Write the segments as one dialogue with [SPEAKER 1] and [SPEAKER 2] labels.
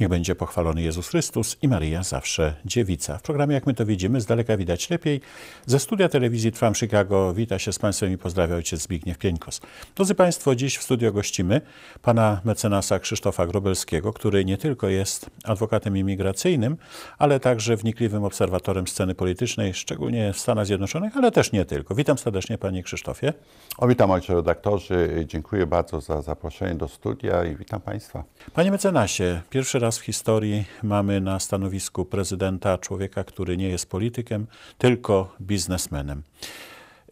[SPEAKER 1] Niech będzie pochwalony Jezus Chrystus i Maryja zawsze dziewica. W programie Jak my to widzimy, z daleka widać lepiej. Ze studia telewizji Trwam Chicago wita się z Państwem i pozdrawia ojciec Zbigniew Pieńkos. Drodzy Państwo, dziś w studio gościmy pana mecenasa Krzysztofa Grobelskiego, który nie tylko jest adwokatem imigracyjnym, ale także wnikliwym obserwatorem sceny politycznej, szczególnie w Stanach Zjednoczonych, ale też nie tylko. Witam serdecznie panie Krzysztofie.
[SPEAKER 2] O, witam ojcze redaktorzy. Dziękuję bardzo za zaproszenie do studia i witam Państwa.
[SPEAKER 1] Panie mecenasie, pierwszy raz raz w historii mamy na stanowisku prezydenta człowieka, który nie jest politykiem, tylko biznesmenem.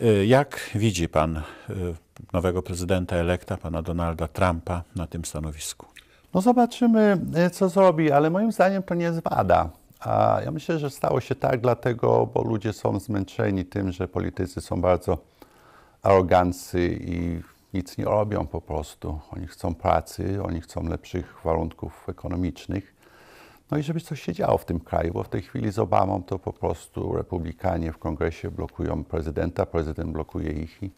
[SPEAKER 1] Y, jak widzi pan y, nowego prezydenta elekta, pana Donalda Trumpa na tym stanowisku?
[SPEAKER 2] No zobaczymy, y, co zrobi, ale moim zdaniem to nie zwada. A ja myślę, że stało się tak dlatego, bo ludzie są zmęczeni tym, że politycy są bardzo arogancy i nic nie robią po prostu. Oni chcą pracy, oni chcą lepszych warunków ekonomicznych. No i żeby coś się działo w tym kraju, bo w tej chwili z Obamą to po prostu republikanie w kongresie blokują prezydenta, prezydent blokuje ich i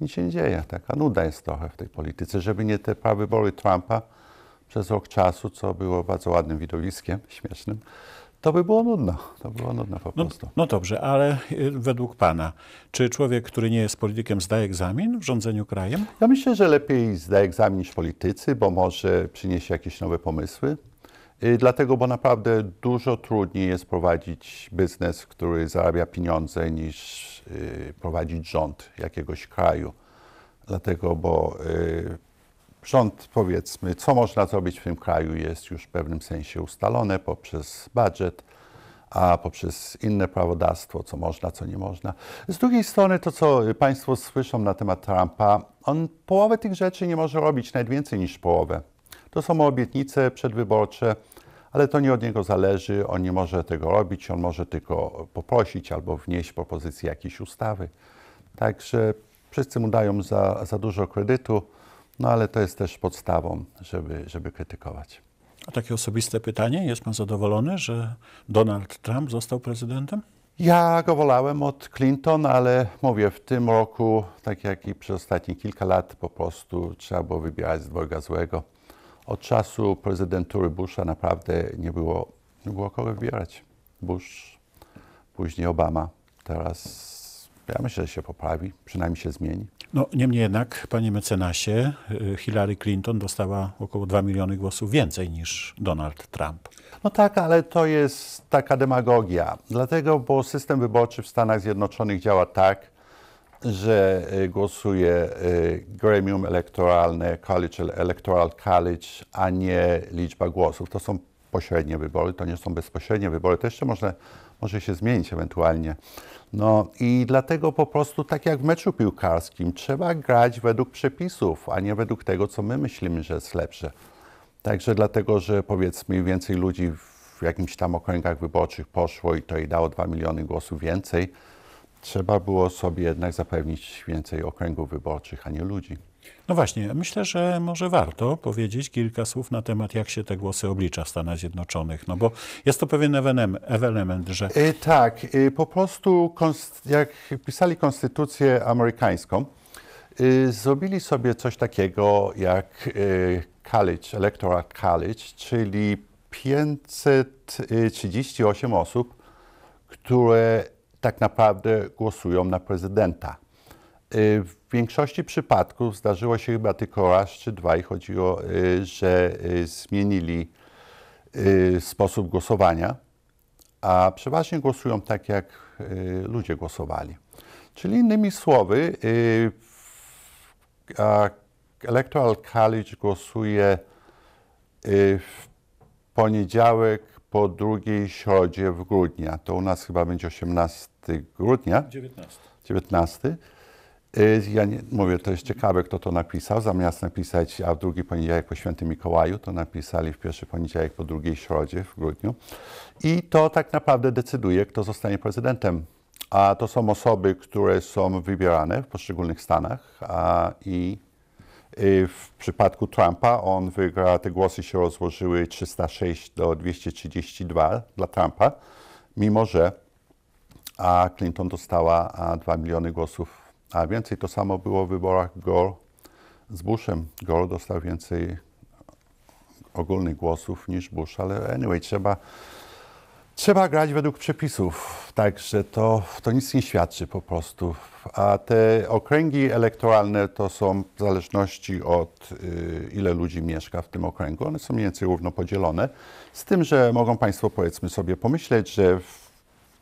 [SPEAKER 2] nic się nie dzieje. Taka nuda jest trochę w tej polityce, żeby nie te prawybory Trumpa przez rok czasu, co było bardzo ładnym widowiskiem, śmiesznym, to by było nudno. To było nudne, po no, prostu.
[SPEAKER 1] No, no, dobrze, ale y, według Pana, czy człowiek, który nie jest politykiem, zda egzamin w rządzeniu krajem?
[SPEAKER 2] Ja myślę, że lepiej zda egzamin niż politycy, bo może przyniesie jakieś nowe pomysły. Y, dlatego, bo naprawdę dużo trudniej jest prowadzić biznes, który zarabia pieniądze, niż y, prowadzić rząd jakiegoś kraju. Dlatego, bo Rząd, powiedzmy, co można zrobić w tym kraju, jest już w pewnym sensie ustalone poprzez budżet, a poprzez inne prawodawstwo, co można, co nie można. Z drugiej strony, to co Państwo słyszą na temat Trumpa, on połowę tych rzeczy nie może robić, nawet więcej niż połowę. To są obietnice przedwyborcze, ale to nie od niego zależy, on nie może tego robić, on może tylko poprosić albo wnieść propozycję jakiejś ustawy. Także wszyscy mu dają za, za dużo kredytu. No ale to jest też podstawą, żeby, żeby krytykować.
[SPEAKER 1] A takie osobiste pytanie, jest pan zadowolony, że Donald Trump został prezydentem?
[SPEAKER 2] Ja go wolałem od Clinton, ale mówię, w tym roku, tak jak i przez ostatnie kilka lat, po prostu trzeba było wybierać z dwojga złego. Od czasu prezydentury Busha naprawdę nie było, nie było kogo wybierać. Bush, później Obama, teraz ja myślę, że się poprawi, przynajmniej się zmieni.
[SPEAKER 1] No, niemniej jednak, panie mecenasie, y, Hillary Clinton dostała około 2 miliony głosów więcej niż Donald Trump.
[SPEAKER 2] No tak, ale to jest taka demagogia. Dlatego, bo system wyborczy w Stanach Zjednoczonych działa tak, że y, głosuje y, gremium elektoralne, college, electoral college, a nie liczba głosów. To są pośrednie wybory, to nie są bezpośrednie wybory. To jeszcze można może się zmienić ewentualnie. No i dlatego po prostu, tak jak w meczu piłkarskim, trzeba grać według przepisów, a nie według tego, co my myślimy, że jest lepsze. Także dlatego, że powiedzmy więcej ludzi w jakimś tam okręgach wyborczych poszło i to i dało 2 miliony głosów więcej, trzeba było sobie jednak zapewnić więcej okręgów wyborczych, a nie ludzi.
[SPEAKER 1] No właśnie, myślę, że może warto powiedzieć kilka słów na temat, jak się te głosy oblicza w Stanach Zjednoczonych, no bo jest to pewien ewenement, że... Y, tak, y,
[SPEAKER 2] po prostu jak pisali konstytucję amerykańską, y, zrobili sobie coś takiego jak college, electoral college, czyli 538 osób, które tak naprawdę głosują na prezydenta w większości przypadków zdarzyło się chyba tylko raz czy dwa i chodziło, y, że y, zmienili y, sposób głosowania, a przeważnie głosują tak, jak ludzie głosowali. Czyli innymi słowy, Electoral College głosuje w poniedziałek po drugiej środzie w grudnia. To u nas chyba będzie 18 grudnia. 19. 19. Y, ja nie, mówię, to jest ciekawe, kto to napisał. Zamiast napisać, a w drugi poniedziałek po świętym Mikołaju, to napisali w pierwszy poniedziałek po drugiej środzie w grudniu. I to tak naprawdę decyduje, kto zostanie prezydentem. A to są osoby, które są wybierane w poszczególnych stanach a, i y, w przypadku Trumpa on wygra, te głosy się rozłożyły 306 do 232 dla Trumpa, mimo że a Clinton dostała 2 miliony głosów a więcej to samo było w wyborach Gol z Bushem. Gol dostał więcej ogólnych głosów niż Bush, ale anyway, trzeba, trzeba grać według przepisów. Także to, to nic nie świadczy po prostu. A te okręgi elektoralne to są w zależności od y, ile ludzi mieszka w tym okręgu. One są mniej więcej równo podzielone. Z tym, że mogą Państwo powiedzmy sobie pomyśleć, że w,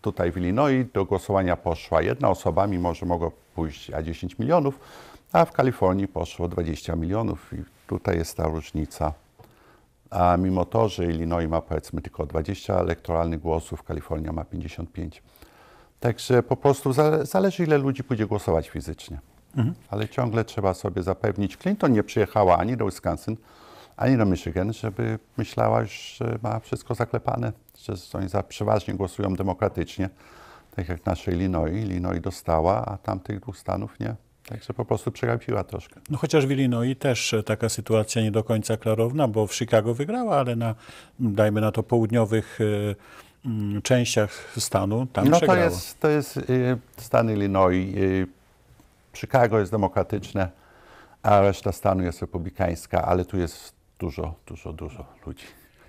[SPEAKER 2] tutaj w Illinois do głosowania poszła jedna osoba, mimo że mogło pójść, a 10 milionów, a w Kalifornii poszło 20 milionów i tutaj jest ta różnica. A mimo to, że Illinois ma powiedzmy tylko 20 elektoralnych głosów, Kalifornia ma 55. Także po prostu zależy, ile ludzi pójdzie głosować fizycznie. Mhm. Ale ciągle trzeba sobie zapewnić. Clinton nie przyjechała ani do Wisconsin, ani do Michigan, żeby myślała, że ma wszystko zaklepane, że oni przeważnie głosują demokratycznie tak jak naszej Illinois. Illinois dostała, a tamtych dwóch stanów nie. Także po prostu przegapiła troszkę.
[SPEAKER 1] No chociaż w Illinois też e, taka sytuacja nie do końca klarowna, bo w Chicago wygrała, ale na, dajmy na to, południowych y, częściach stanu tam no przegrała. No to jest,
[SPEAKER 2] to jest y, stan Illinois. Y, Chicago jest demokratyczne, a reszta stanu jest republikańska, ale tu jest dużo, dużo, dużo ludzi.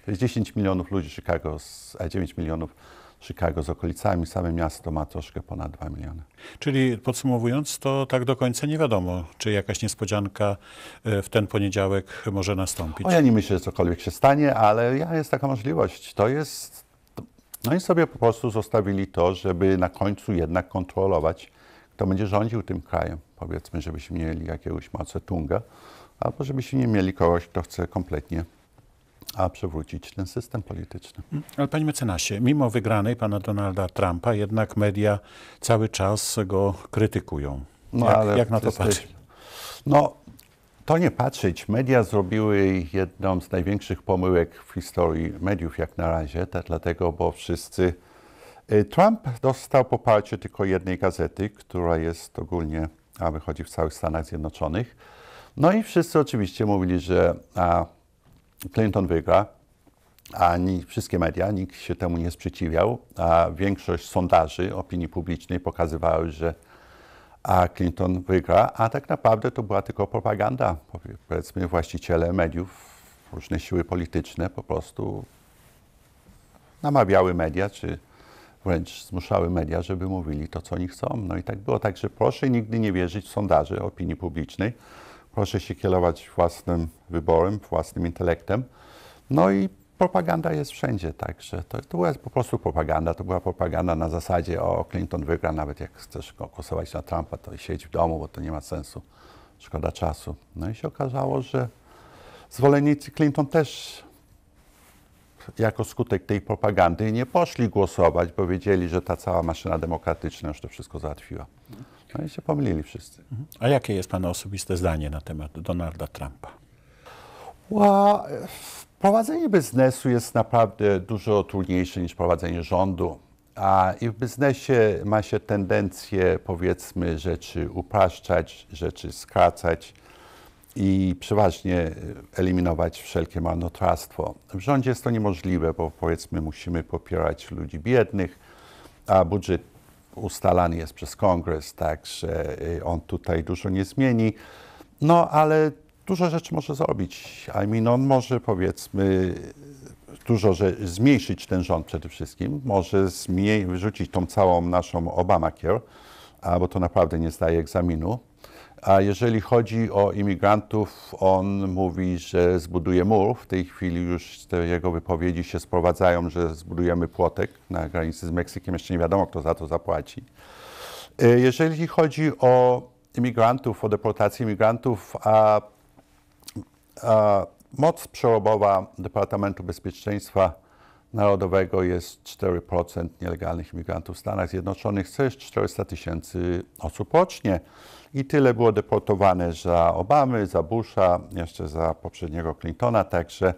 [SPEAKER 2] To jest 10 milionów ludzi Chicago, a 9 milionów Chicago z okolicami, same miasto ma troszkę ponad 2 miliony. Czyli podsumowując,
[SPEAKER 1] to tak do końca nie wiadomo, czy jakaś
[SPEAKER 2] niespodzianka e, w ten poniedziałek może nastąpić. O, ja nie myślę, że cokolwiek się stanie, ale jest taka możliwość. To jest. No i sobie po prostu zostawili to, żeby na końcu jednak kontrolować, kto będzie rządził tym krajem. Powiedzmy, żebyśmy mieli jakiegoś mocetunga, albo żebyśmy nie mieli kogoś, kto chce kompletnie a przewrócić ten system polityczny.
[SPEAKER 1] Mm, ale panie mecenasie, mimo wygranej pana Donalda Trumpa, jednak media cały czas go krytykują.
[SPEAKER 2] No, jak, ale jak na to patrzeć? No, to nie patrzeć. Media zrobiły jedną z największych pomyłek w historii mediów jak na razie, tak, dlatego, bo wszyscy... Y, Trump dostał poparcie tylko jednej gazety, która jest ogólnie, a wychodzi w całych Stanach Zjednoczonych. No i wszyscy oczywiście mówili, że a, Clinton wygra, ani wszystkie media, nikt się temu nie sprzeciwiał, a większość sondaży opinii publicznej pokazywały, że a Clinton wygra, a tak naprawdę to była tylko propaganda. Powiedzmy, właściciele mediów, różne siły polityczne po prostu namawiały media, czy wręcz zmuszały media, żeby mówili to, co oni chcą. No i tak było. Także proszę nigdy nie wierzyć w sondaże opinii publicznej proszę się kierować własnym wyborem, własnym intelektem. No i propaganda jest wszędzie, także to, to była po prostu propaganda, to była propaganda na zasadzie o Clinton wygra, nawet jak chcesz głosować na Trumpa, to siedź w domu, bo to nie ma sensu, szkoda czasu. No i się okazało, że zwolennicy Clinton też jako skutek tej propagandy nie poszli głosować, bo wiedzieli, że ta cała maszyna demokratyczna już to wszystko załatwiła. Oni no się pomylili wszyscy. Mhm.
[SPEAKER 1] A jakie jest Pana osobiste
[SPEAKER 2] zdanie na temat Donalda Trumpa? prowadzenie biznesu jest naprawdę dużo trudniejsze niż prowadzenie rządu. A i w biznesie ma się tendencję, powiedzmy, rzeczy upraszczać, rzeczy skracać i przeważnie e, eliminować wszelkie marnotrawstwo. W rządzie jest to niemożliwe, bo powiedzmy musimy popierać ludzi biednych, a budżet ustalany jest przez kongres, także y, on tutaj dużo nie zmieni. No ale dużo rzeczy może zrobić. I mean, on może powiedzmy dużo, że zmniejszyć ten rząd przede wszystkim, może zmie- wyrzucić tą całą naszą Obamacare, bo to naprawdę nie zdaje egzaminu. A jeżeli chodzi o imigrantów, on mówi, że zbuduje mur. W tej chwili już te jego wypowiedzi się sprowadzają, że zbudujemy płotek na granicy z Meksykiem. Jeszcze nie wiadomo, kto za to zapłaci. E, jeżeli chodzi o imigrantów, o deportację imigrantów, a, a moc przerobowa Departamentu Bezpieczeństwa narodowego jest 4% nielegalnych imigrantów w Stanach Zjednoczonych, co jest 400 tysięcy osób rocznie. I tyle było deportowane za Obamy, za Busha, jeszcze za poprzedniego Clintona, także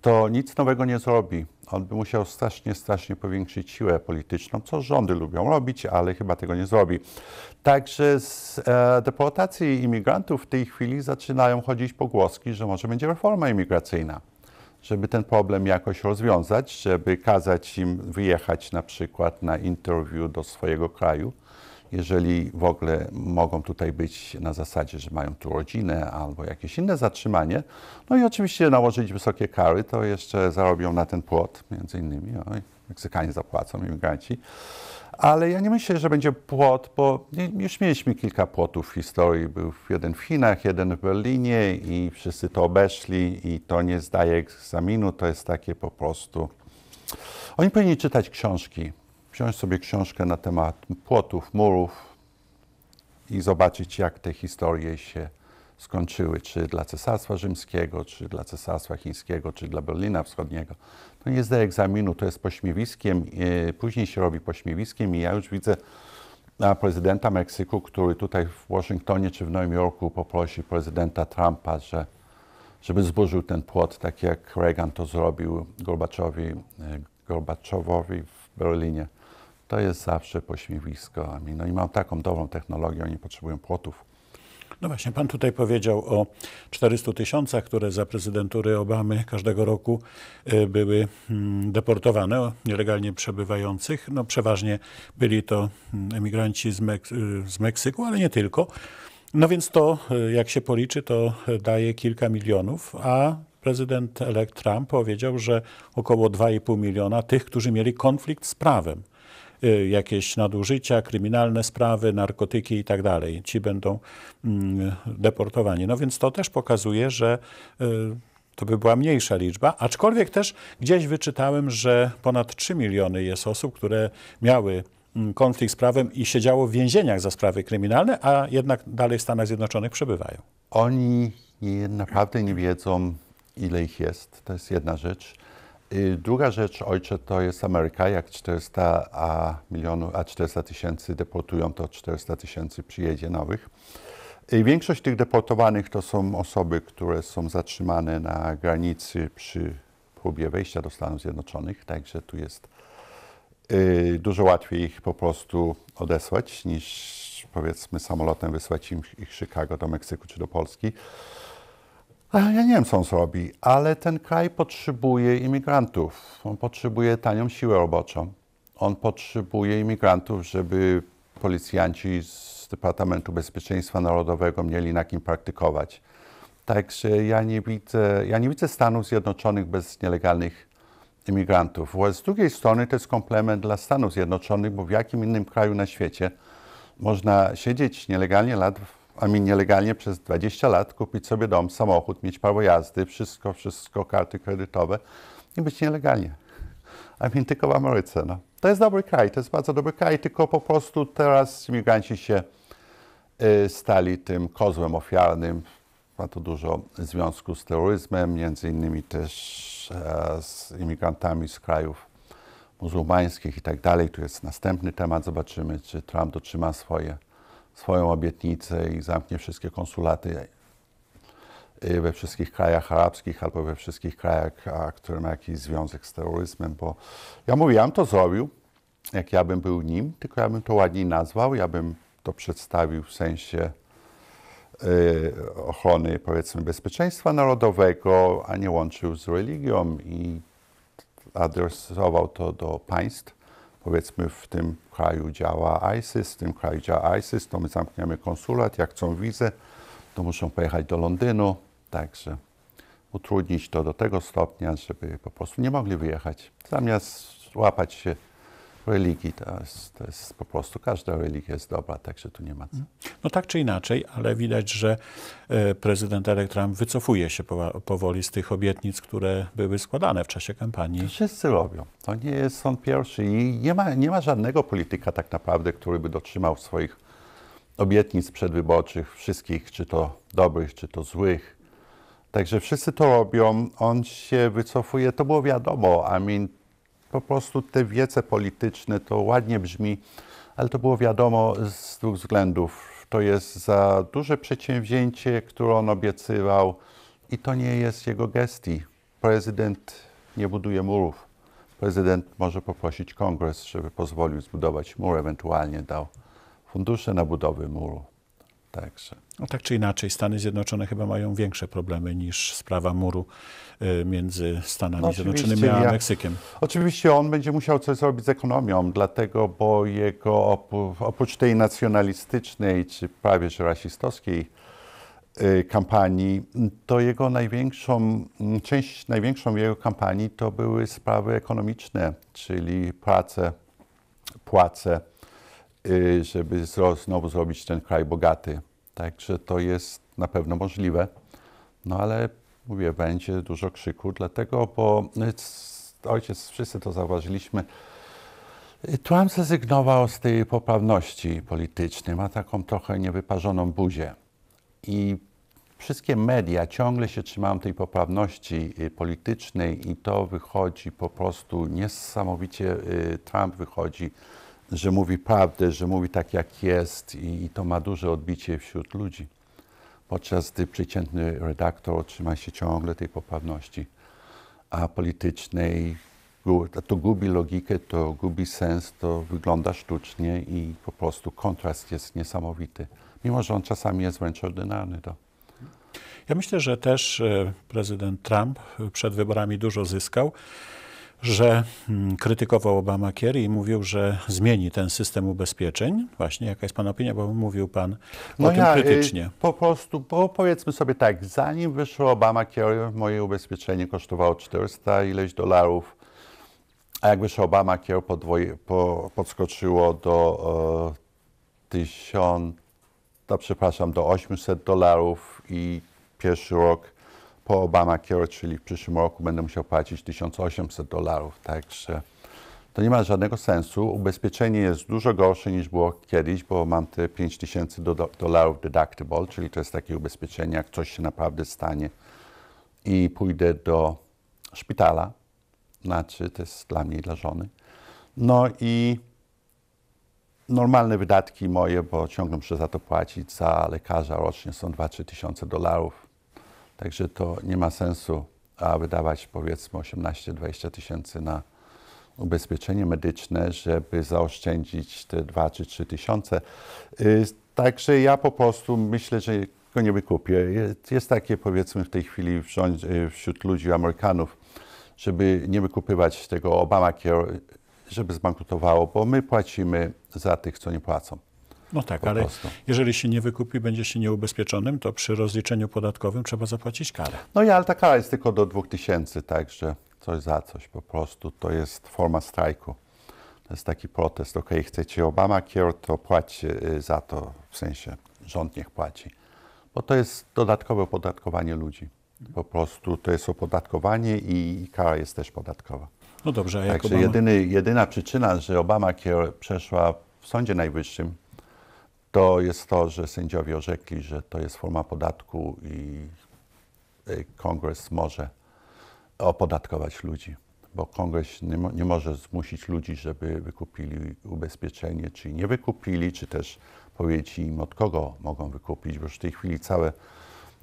[SPEAKER 2] to nic nowego nie zrobi. On by musiał strasznie, strasznie powiększyć siłę polityczną, co rządy lubią robić, ale chyba tego nie zrobi. Także z e, deportacji imigrantów w tej chwili zaczynają chodzić pogłoski, że może będzie reforma imigracyjna żeby ten problem jakoś rozwiązać, żeby kazać im wyjechać na przykład na interwiu do swojego kraju, jeżeli w ogóle mogą tutaj być na zasadzie, że mają tu rodzinę albo jakieś inne zatrzymanie. No i oczywiście nałożyć wysokie kary, to jeszcze zarobią na ten płot, między innymi. Oj, Meksykanie zapłacą, imigranci. Ale ja nie myślę, że będzie płot, bo już mieliśmy kilka płotów w historii. Był jeden w Chinach, jeden w Berlinie i wszyscy to obeszli i to nie zdaje egzaminu, to jest takie po prostu... Oni powinni czytać książki, wziąć sobie książkę na temat płotów, murów i zobaczyć, jak te historie się skończyły, czy dla Cesarstwa Rzymskiego, czy dla Cesarstwa Chińskiego, czy dla Berlina Wschodniego. To nie jest do egzaminu, to jest pośmiewiskiem, e, później się robi pośmiewiskiem i ja już widzę prezydenta Meksyku, który tutaj w Waszyngtonie czy w Nowym Jorku poprosi prezydenta Trumpa, że, żeby zburzył ten płot, tak jak Reagan to zrobił Gorbaczowi, e, Gorbaczowowi w Berlinie. To jest zawsze pośmiewisko. No i mam taką dobrą technologię, oni potrzebują płotów
[SPEAKER 1] no właśnie, pan tutaj powiedział o 400 tysiącach, które za prezydentury Obamy każdego roku y, były mm, deportowane, nielegalnie przebywających. No przeważnie byli to mm, emigranci z, Mek y, z Meksyku, ale nie tylko. No więc to, y, jak się policzy, to daje kilka milionów, a prezydent elekt Trump powiedział, że około 2,5 miliona tych, którzy mieli konflikt z prawem. Y, jakieś nadużycia, kryminalne sprawy, narkotyki i tak dalej. Ci będą mm, deportowani. No więc to też pokazuje, że y, to by była mniejsza liczba, aczkolwiek też gdzieś wyczytałem, że ponad 3 miliony jest osób, które miały mm, konflikt z prawem i siedziało w więzieniach za sprawy kryminalne, a jednak dalej w Stanach Zjednoczonych przebywają.
[SPEAKER 2] Oni naprawdę nie wiedzą, ile ich jest. To jest jedna rzecz. Druga rzecz, ojcze, to jest Ameryka. Jak 400 a milionów, a 400 tysięcy deportują, to 400 tysięcy przyjedzie nowych. Większość tych deportowanych to są osoby, które są zatrzymane na granicy przy próbie wejścia do Stanów Zjednoczonych, także tu jest y, dużo łatwiej ich po prostu odesłać niż powiedzmy samolotem wysłać im ich Chicago do Meksyku czy do Polski. Ja nie wiem, co on zrobi, ale ten kraj potrzebuje imigrantów. On potrzebuje tanią siłę roboczą. On potrzebuje imigrantów, żeby policjanci z Departamentu Bezpieczeństwa Narodowego mieli na kim praktykować. Także ja nie widzę, ja nie widzę Stanów Zjednoczonych bez nielegalnych imigrantów. z drugiej strony to jest komplement dla Stanów Zjednoczonych, bo w jakim innym kraju na świecie można siedzieć nielegalnie lat a mi nielegalnie przez 20 lat kupić sobie dom, samochód, mieć prawo jazdy, wszystko, wszystko, karty kredytowe i być nielegalnie. A mi tylko w Ameryce. No. To jest dobry kraj, to jest bardzo dobry kraj, tylko po prostu teraz imigranci się y, stali tym kozłem ofiarnym. Ma to dużo związku z terroryzmem, między innymi też e, z imigrantami z krajów muzułmańskich i tak dalej. Tu jest następny temat, zobaczymy, czy Trump dotrzyma swoje swoją obietnicę i zamknie wszystkie konsulaty e, we wszystkich krajach arabskich albo we wszystkich krajach, które mają jakiś związek z terroryzmem, bo ja mówię, ja bym to zrobił, jak ja bym był nim, tylko ja bym to ładniej nazwał, ja bym to przedstawił w sensie e, ochrony, powiedzmy, bezpieczeństwa narodowego, a nie łączył z religią i adresował to do państw powiedzmy w tym kraju działa ISIS, w tym kraju działa ISIS, to my zamkniemy konsulat, jak chcą wizę, to muszą pojechać do Londynu, także utrudnić to do tego stopnia, żeby po prostu nie mogli wyjechać. Zamiast łapać się religii to jest, to jest, po prostu każda religia jest dobra, także tu nie ma co.
[SPEAKER 1] No tak czy inaczej, ale widać, że e, prezydent elektram wycofuje się powoli z tych obietnic, które były składane w czasie
[SPEAKER 2] kampanii. To wszyscy robią. To nie jest on pierwszy i nie ma, nie ma żadnego polityka tak naprawdę, który by dotrzymał swoich obietnic przedwyborczych, wszystkich, czy to dobrych, czy to złych. Także wszyscy to robią. On się wycofuje, to było wiadomo. I mean, po prostu te wiece polityczne to ładnie brzmi, ale to było wiadomo z dwóch względów. To jest za duże przedsięwzięcie, które on obiecywał i to nie jest jego gestii. Prezydent nie buduje murów. Prezydent może poprosić kongres, żeby pozwolił zbudować mur, ewentualnie dał fundusze na budowę muru. Także.
[SPEAKER 1] No tak czy inaczej, Stany Zjednoczone chyba mają większe problemy niż sprawa muru y, między Stanami no, Zjednoczonymi a ja, Meksykiem.
[SPEAKER 2] Oczywiście on będzie musiał coś zrobić z ekonomią, dlatego, bo jego oprócz tej nacjonalistycznej, czy prawie że rasistowskiej y, kampanii, to jego największą, mm, część największą jego kampanii to były sprawy ekonomiczne, czyli prace, płace, y, żeby znowu zrobić ten kraj bogaty. Także to jest na pewno możliwe. No ale mówię, będzie dużo krzyku, dlatego, bo no, ojciec, wszyscy to zauważyliśmy, Trump zrezygnował z tej poprawności politycznej, ma taką trochę niewyparzoną buzię. I wszystkie media ciągle się trzymają tej poprawności y, politycznej i to wychodzi po prostu niesamowicie, y, Trump wychodzi że mówi prawdę, że mówi tak jak jest i, i to ma duże odbicie wśród ludzi. Podczas gdy przeciętny redaktor trzyma się ciągle tej poprawności a politycznej, to gubi logikę, to gubi sens, to wygląda sztucznie i po prostu kontrast jest niesamowity. Mimo, że on czasami jest wręcz ordynarny. To.
[SPEAKER 1] Ja myślę, że też e, prezydent Trump przed wyborami dużo zyskał że mm, krytykował Obamacare i mówił, że zmieni ten system
[SPEAKER 2] ubezpieczeń. Właśnie, jaka jest Pana opinia, bo mówił Pan no o ja, tym krytycznie. Po prostu, bo powiedzmy sobie tak, zanim wyszło Obamacare, moje ubezpieczenie kosztowało 400 ileś dolarów, a jak wyszło Obamacare, podwoje, po, podskoczyło do e, 1000, no, przepraszam, do 800 dolarów i pierwszy rok po Obamacare, czyli w przyszłym roku będę musiał płacić 1800 dolarów. Także to nie ma żadnego sensu. Ubezpieczenie jest dużo gorsze niż było kiedyś, bo mam te 5000 dolarów deductible, czyli to jest takie ubezpieczenie, jak coś się naprawdę stanie i pójdę do szpitala. Znaczy, to jest dla mnie i dla żony. No i normalne wydatki moje, bo ciągle muszę za to płacić, za lekarza rocznie są 2-3 tysiące dolarów. Także to nie ma sensu, a wydawać powiedzmy 18-20 tysięcy na ubezpieczenie medyczne, żeby zaoszczędzić te 2 czy 3 tysiące. Y, także ja po prostu myślę, że go nie wykupię. Jest, takie powiedzmy w tej chwili y, wśród ludzi, Amerykanów, żeby nie wykupywać tego Obamacare, żeby zbankrutowało, bo my płacimy za tych, co nie płacą. No tak, ale
[SPEAKER 1] jeżeli się nie wykupi, będzie się nieubezpieczonym, to przy rozliczeniu podatkowym trzeba zapłacić karę.
[SPEAKER 2] No i ale ta kara jest tylko do 2000, także coś za coś po prostu. To jest forma strajku. To jest taki protest, ok, chcecie Obama kier, to płaci y, za to, w sensie rząd niech płaci. Bo to jest dodatkowe opodatkowanie ludzi. Po prostu to jest opodatkowanie i, i kara jest też podatkowa. No dobrze, a jak Także Obama... jedyny, jedyna przyczyna, że Obama przeszła w Sądzie Najwyższym, to jest to, że sędziowie orzekli, że to jest forma podatku i y, kongres może opodatkować ludzi, bo kongres nie, nie, może zmusić ludzi, żeby wykupili ubezpieczenie, czy nie wykupili, czy też powiedzieć im od kogo mogą wykupić, bo już w tej chwili całe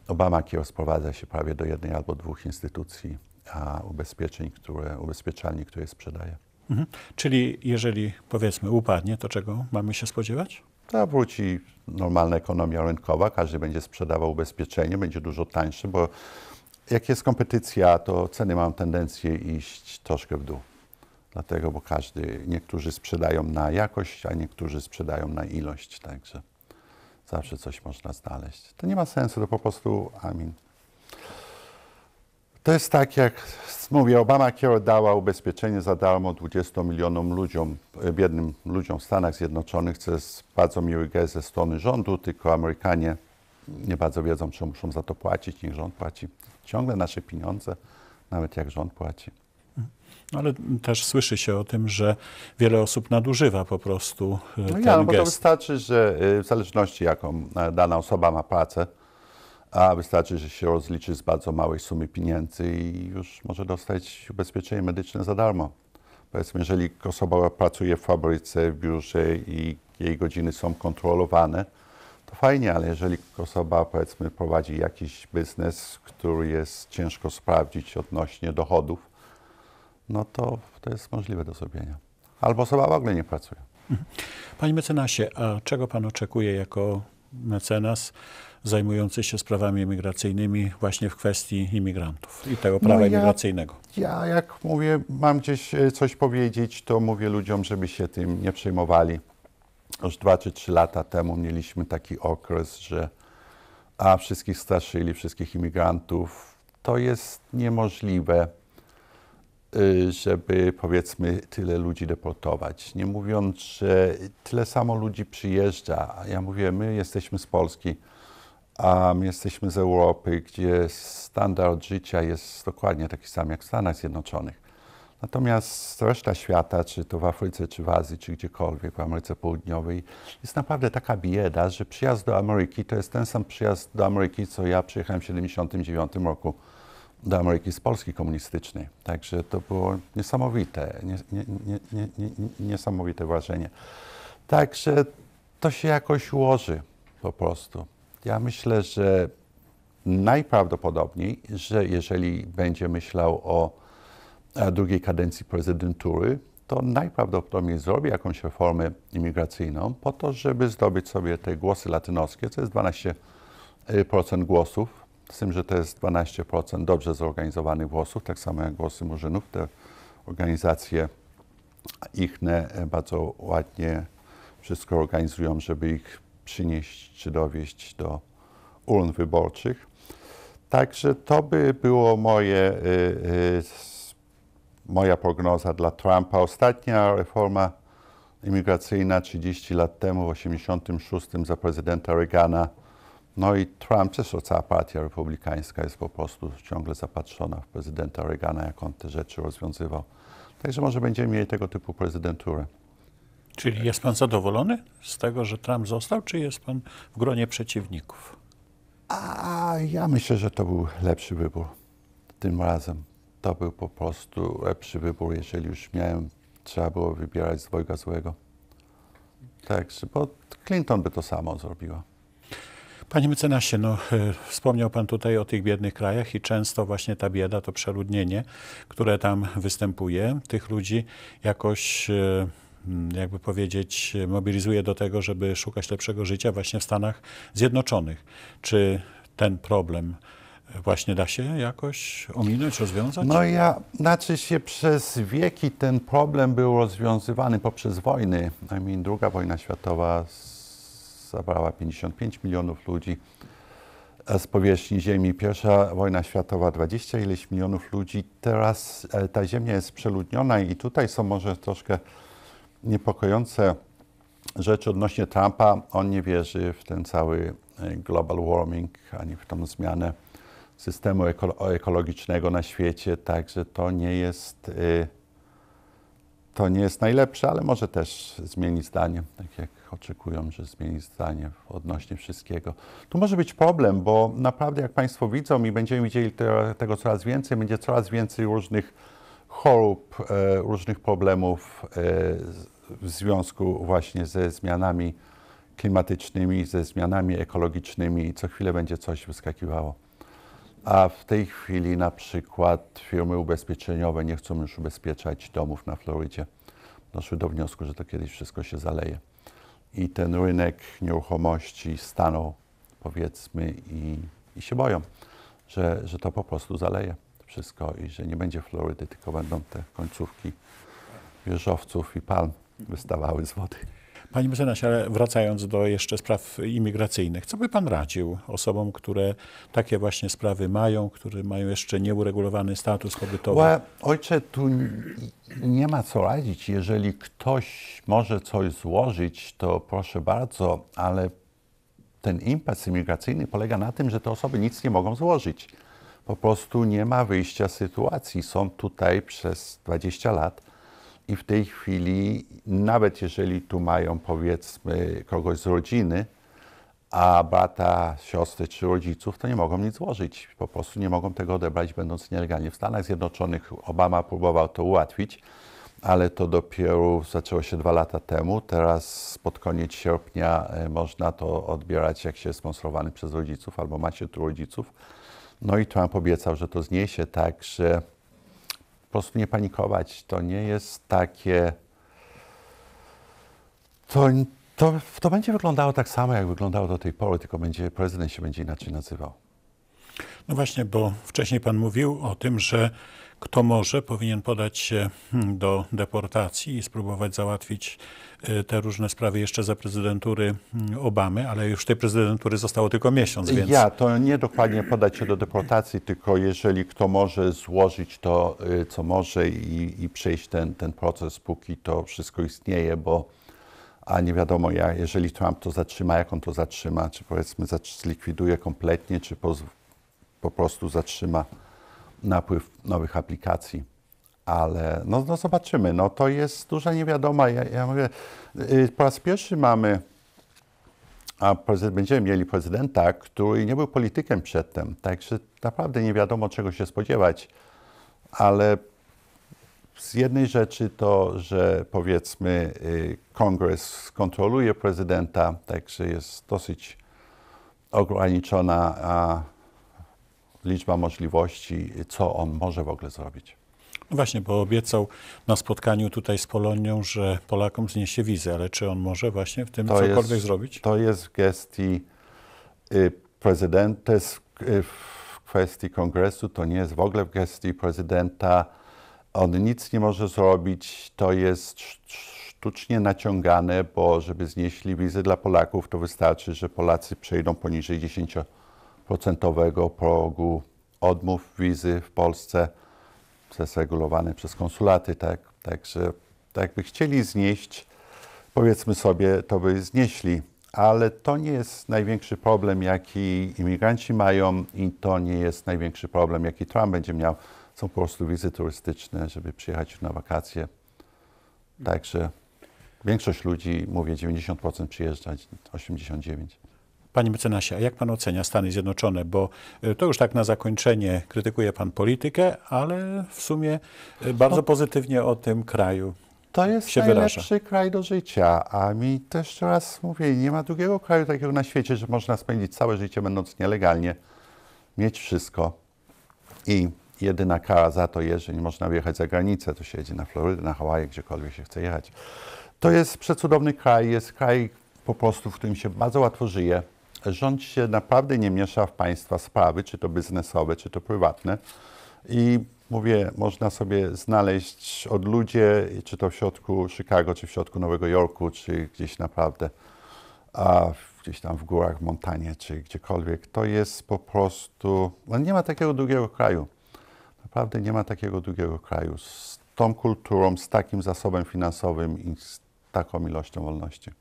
[SPEAKER 2] Obamacare sprowadza się prawie do jednej albo dwóch instytucji a ubezpieczeń, które, ubezpieczalni, które sprzedaje.
[SPEAKER 1] Mhm. Czyli jeżeli powiedzmy upadnie, to czego mamy
[SPEAKER 2] się spodziewać? to wróci normalna ekonomia rynkowa, każdy będzie sprzedawał ubezpieczenie, będzie dużo tańszy, bo jak jest kompetycja, to ceny mają tendencję iść troszkę w dół. Dlatego, bo każdy, niektórzy sprzedają na jakość, a niektórzy sprzedają na ilość, także zawsze coś można znaleźć. To nie ma sensu, to po prostu, amin. To jest tak, jak mówię, Obama, dała ubezpieczenie za darmo 20 milionom ludziom, e, biednym ludziom w Stanach Zjednoczonych, co jest bardzo miły gest ze strony rządu, tylko Amerykanie nie bardzo wiedzą, czy muszą za to płacić, niech rząd płaci ciągle nasze pieniądze, nawet jak rząd płaci.
[SPEAKER 1] No ale też słyszy się o tym, że wiele osób nadużywa po prostu e, no ja, no, gest. Bo to
[SPEAKER 2] wystarczy, że e, w zależności jaką dana osoba ma pracę, a wystarczy, że się rozliczy z bardzo małej sumy pieniędzy i już może dostać ubezpieczenie medyczne za darmo. Powiedzmy, jeżeli osoba pracuje w fabryce, w biurze i jej godziny są kontrolowane, to fajnie, ale jeżeli osoba powiedzmy prowadzi jakiś biznes, który jest ciężko sprawdzić odnośnie dochodów, no to to jest możliwe do zrobienia. Albo osoba w ogóle nie pracuje. Mhm. Panie
[SPEAKER 1] mecenasie, a czego pan oczekuje jako mecenas zajmujący się sprawami imigracyjnymi właśnie w kwestii imigrantów i tego no prawa no ja, imigracyjnego.
[SPEAKER 2] Ja jak mówię, mam gdzieś e, coś powiedzieć, to mówię ludziom, żeby się tym nie przejmowali. Już dwa czy trzy lata temu mieliśmy taki okres, że a wszystkich straszyli, wszystkich imigrantów. To jest niemożliwe. Y, żeby powiedzmy tyle ludzi deportować. Nie mówiąc, że tyle samo ludzi przyjeżdża. Ja mówię, my jesteśmy z Polski, a my jesteśmy z Europy, gdzie standard życia jest dokładnie taki sam jak w Stanach Zjednoczonych. Natomiast reszta świata, czy to w Afryce, czy w Azji, czy gdziekolwiek, w Ameryce Południowej, jest naprawdę taka bieda, że przyjazd do Ameryki to jest ten sam przyjazd do Ameryki, co ja przyjechałem w 1979 roku do Ameryki z Polski komunistycznej. Także to było niesamowite, nie, nie, nie, niesamowite wrażenie. Także to się jakoś ułoży po prostu. Ja myślę, że najprawdopodobniej, że jeżeli będzie myślał o e, drugiej kadencji prezydentury, to najprawdopodobniej zrobi jakąś reformę imigracyjną po to, żeby zdobyć sobie te głosy latynoskie, co jest 12% e, głosów z tym, że to jest 12% dobrze zorganizowanych głosów, tak samo jak głosy Murzynów. Te organizacje ich e, bardzo ładnie wszystko organizują, żeby ich przynieść czy dowieść do urn wyborczych. Także to by było moje, e, e, moja prognoza dla Trumpa. Ostatnia reforma imigracyjna 30 lat temu, w 1986 za prezydenta Reagana, no i Trump też, cała partia republikańska jest po prostu ciągle zapatrzona w prezydenta Reagana, jak on te rzeczy rozwiązywał. Także może będziemy mieli tego typu prezydenturę.
[SPEAKER 1] Czyli jest pan zadowolony z tego, że Trump został, czy jest pan w gronie przeciwników?
[SPEAKER 2] A ja myślę, że to był lepszy wybór tym razem. To był po prostu lepszy wybór, jeżeli już miałem, trzeba było wybierać z dwojga złego. Także, bo Clinton by to samo zrobiła.
[SPEAKER 1] Panie mecenasie, no, e, wspomniał Pan tutaj o tych biednych krajach i często właśnie ta bieda, to przeludnienie, które tam występuje, tych ludzi jakoś e, jakby powiedzieć, mobilizuje do tego, żeby szukać lepszego życia właśnie w Stanach Zjednoczonych. Czy ten problem właśnie da się jakoś
[SPEAKER 2] ominąć, rozwiązać? No ja, znaczy się przez wieki ten problem był rozwiązywany poprzez wojny. I druga wojna światowa zabrała 55 milionów ludzi e, z powierzchni Ziemi. Pierwsza wojna światowa 20 ileś milionów ludzi. Teraz e, ta Ziemia jest przeludniona i tutaj są może troszkę niepokojące rzeczy odnośnie Trumpa. On nie wierzy w ten cały e, global warming, ani w tą zmianę systemu ekologicznego na świecie, także to nie jest... to nie jest najlepsze, ale może też zmieni zdanie, tak jak oczekują, że zmieni zdanie odnośnie wszystkiego. Tu może być problem, bo naprawdę jak Państwo widzą i będziemy widzieli tego coraz więcej, będzie coraz więcej różnych chorób, e, różnych problemów e, w związku właśnie ze zmianami klimatycznymi, ze zmianami ekologicznymi i co chwilę będzie coś wyskakiwało. A w tej chwili na przykład firmy ubezpieczeniowe nie chcą już ubezpieczać domów na Florydzie. Doszły do wniosku, że to kiedyś wszystko się zaleje i ten rynek nieruchomości stanął, powiedzmy, i, i się boją, że, że to po prostu zaleje wszystko i że nie będzie Florydy, tylko będą te końcówki wieżowców i palm wystawały z wody.
[SPEAKER 1] Panie mecenasie, ale wracając do jeszcze spraw imigracyjnych, co by pan radził osobom, które takie właśnie sprawy mają, które mają jeszcze nieuregulowany status pobytowy? Well,
[SPEAKER 2] ojcze, tu nie ma co radzić. Jeżeli ktoś może coś złożyć, to proszę bardzo, ale ten impas imigracyjny polega na tym, że te osoby nic nie mogą złożyć. Po prostu nie ma wyjścia z sytuacji. Są tutaj przez 20 lat i w tej chwili, nawet jeżeli tu mają powiedzmy kogoś z rodziny, a brata, siostry czy rodziców, to nie mogą nic złożyć. Po prostu nie mogą tego odebrać, będąc nielegalnie. W Stanach Zjednoczonych Obama próbował to ułatwić, ale to dopiero zaczęło się dwa lata temu. Teraz pod koniec sierpnia e, można to odbierać, jak się jest sponsorowany przez rodziców albo macie tu rodziców. No i Trump obiecał, że to zniesie, tak że po prostu nie panikować. To nie jest takie. To, to, to będzie wyglądało tak samo, jak wyglądało do tej pory, tylko będzie prezydent się będzie inaczej nazywał.
[SPEAKER 1] No właśnie, bo wcześniej pan mówił o tym, że kto może, powinien podać się do deportacji i spróbować załatwić Y, te różne sprawy jeszcze za prezydentury mm, Obamy, ale już tej prezydentury zostało tylko miesiąc, więc... Ja
[SPEAKER 2] to nie dokładnie podać się do deportacji, tylko jeżeli kto może złożyć to, y, co może i, i przejść ten, ten proces, póki to wszystko istnieje, bo a nie wiadomo, ja, jeżeli Trump to zatrzyma, jak on to zatrzyma, czy powiedzmy zlikwiduje kompletnie, czy po, po prostu zatrzyma napływ nowych aplikacji ale no, no zobaczymy. No to jest duża niewiadoma. Ja, ja mówię, y, po raz pierwszy mamy, a będziemy mieli prezydenta, który nie był politykiem przedtem, także naprawdę nie wiadomo czego się spodziewać, ale z jednej rzeczy to, że powiedzmy y, kongres kontroluje prezydenta, także jest dosyć ograniczona liczba możliwości, co on może w ogóle zrobić.
[SPEAKER 1] Właśnie, bo obiecał na spotkaniu tutaj z Polonią, że Polakom zniesie wizę, ale czy on może właśnie w tym to cokolwiek jest,
[SPEAKER 2] zrobić? To jest w gestii y, prezydenta, y, w kwestii kongresu, to nie jest w ogóle w gestii prezydenta. On nic nie może zrobić, to jest sztucznie naciągane, bo żeby znieśli wizy dla Polaków, to wystarczy, że Polacy przejdą poniżej 10% progu odmów wizy w Polsce jest regulowane przez konsulaty, tak? Także tak jakby chcieli znieść, powiedzmy sobie, to by znieśli, ale to nie jest największy problem, jaki imigranci mają i to nie jest największy problem, jaki Trump będzie miał. Są po prostu wizy turystyczne, żeby przyjechać na wakacje. Także większość ludzi, mówię, 90% przyjeżdża, 89%. Panie mecenasie, a jak pan ocenia Stany Zjednoczone? Bo
[SPEAKER 1] e, to już tak na zakończenie krytykuje pan politykę, ale w sumie e, bardzo no.
[SPEAKER 2] pozytywnie o tym kraju. To jest się najlepszy wyraża. kraj do życia, a mi też raz mówię, nie ma drugiego kraju takiego na świecie, że można spędzić całe życie będąc nielegalnie, mieć wszystko i jedyna kara za to jest, że nie można wyjechać za granicę, to się jedzie na Florydę, na Hawaje, gdziekolwiek się chce jechać. To jest przecudowny kraj, jest kraj po prostu, w którym się bardzo łatwo żyje rząd się naprawdę nie miesza w państwa sprawy, czy to biznesowe, czy to prywatne. I mówię, można sobie znaleźć od ludzi, czy to w środku Chicago, czy w środku Nowego Jorku, czy gdzieś naprawdę, a gdzieś tam w górach, w Montanie, czy gdziekolwiek. To jest po prostu, no nie ma takiego drugiego kraju. Naprawdę nie ma takiego drugiego kraju z tą kulturą, z takim zasobem finansowym i z taką ilością wolności.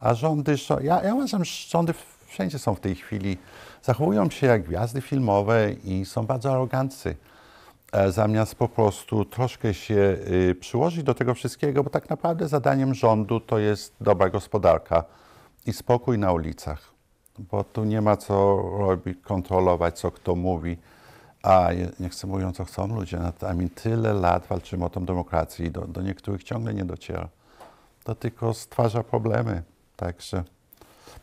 [SPEAKER 2] A rządy, ja, ja uważam, że rządy wszędzie są w tej chwili, zachowują się jak gwiazdy filmowe i są bardzo aroganccy. E, zamiast po prostu troszkę się y, przyłożyć do tego wszystkiego, bo tak naprawdę zadaniem rządu to jest dobra gospodarka i spokój na ulicach, bo tu nie ma co robić, kontrolować, co kto mówi. A nie chcę mówią, co chcą ludzie, a mi tyle lat walczymy o tą demokrację i do, do niektórych ciągle nie dociera. To tylko stwarza problemy. Także.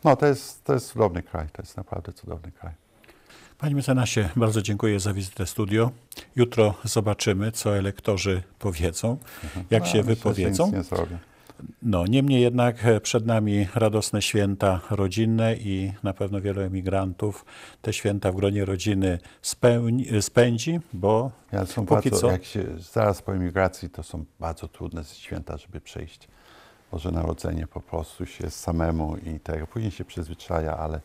[SPEAKER 2] No, to jest, to jest cudowny kraj, to jest naprawdę cudowny kraj. Panie
[SPEAKER 1] mecenasie, bardzo dziękuję za wizytę studio. Jutro zobaczymy, co elektorzy powiedzą, mhm. jak no, się myślę, wypowiedzą. Nic nie zrobię. No, niemniej jednak e, przed nami radosne święta rodzinne i na pewno wielu emigrantów te święta w gronie
[SPEAKER 2] rodziny spełni, e, spędzi,
[SPEAKER 1] bo ja są póki bardzo, co... Jak
[SPEAKER 2] się, zaraz po emigracji to są bardzo trudne święta, żeby przejść. Boże Narodzenie po prostu się samemu i tak. Później się przyzwyczaja, ale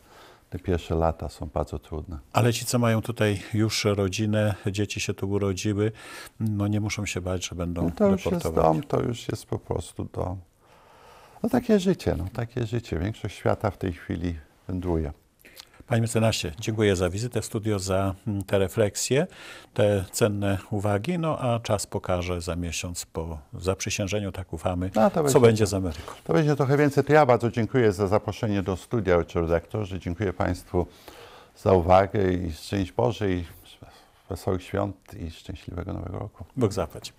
[SPEAKER 2] te pierwsze lata są bardzo trudne. Ale ci,
[SPEAKER 1] co mają tutaj już rodzinę, dzieci się tu urodziły, no nie muszą się bać, że
[SPEAKER 2] będą no to już Jest dom, to już jest po prostu dom. No takie życie, no takie życie. Większość świata w tej chwili wędruje. Panie mecenasie, dziękuję za wizytę w studio,
[SPEAKER 1] za mm, te refleksje, te cenne uwagi, no a czas pokaże za miesiąc po zaprzysiężeniu, tak ufamy, no, co będzie z Ameryką.
[SPEAKER 2] To będzie trochę więcej, to ja bardzo dziękuję za zaproszenie do studia, ojcze redaktorzy, dziękuję Państwu za uwagę i szczęść Boże i wesołych świąt i szczęśliwego Nowego Roku. Bóg zapłać.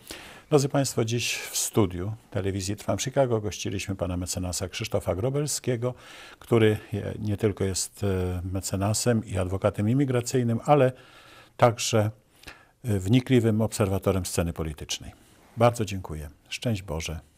[SPEAKER 1] Drodzy Państwo, dziś w studiu telewizji Trwam Chicago gościliśmy pana mecenasa Krzysztofa Grobelskiego, który nie tylko jest e, mecenasem i adwokatem imigracyjnym, ale także e, wnikliwym obserwatorem sceny politycznej. Bardzo dziękuję. Szczęść Boże.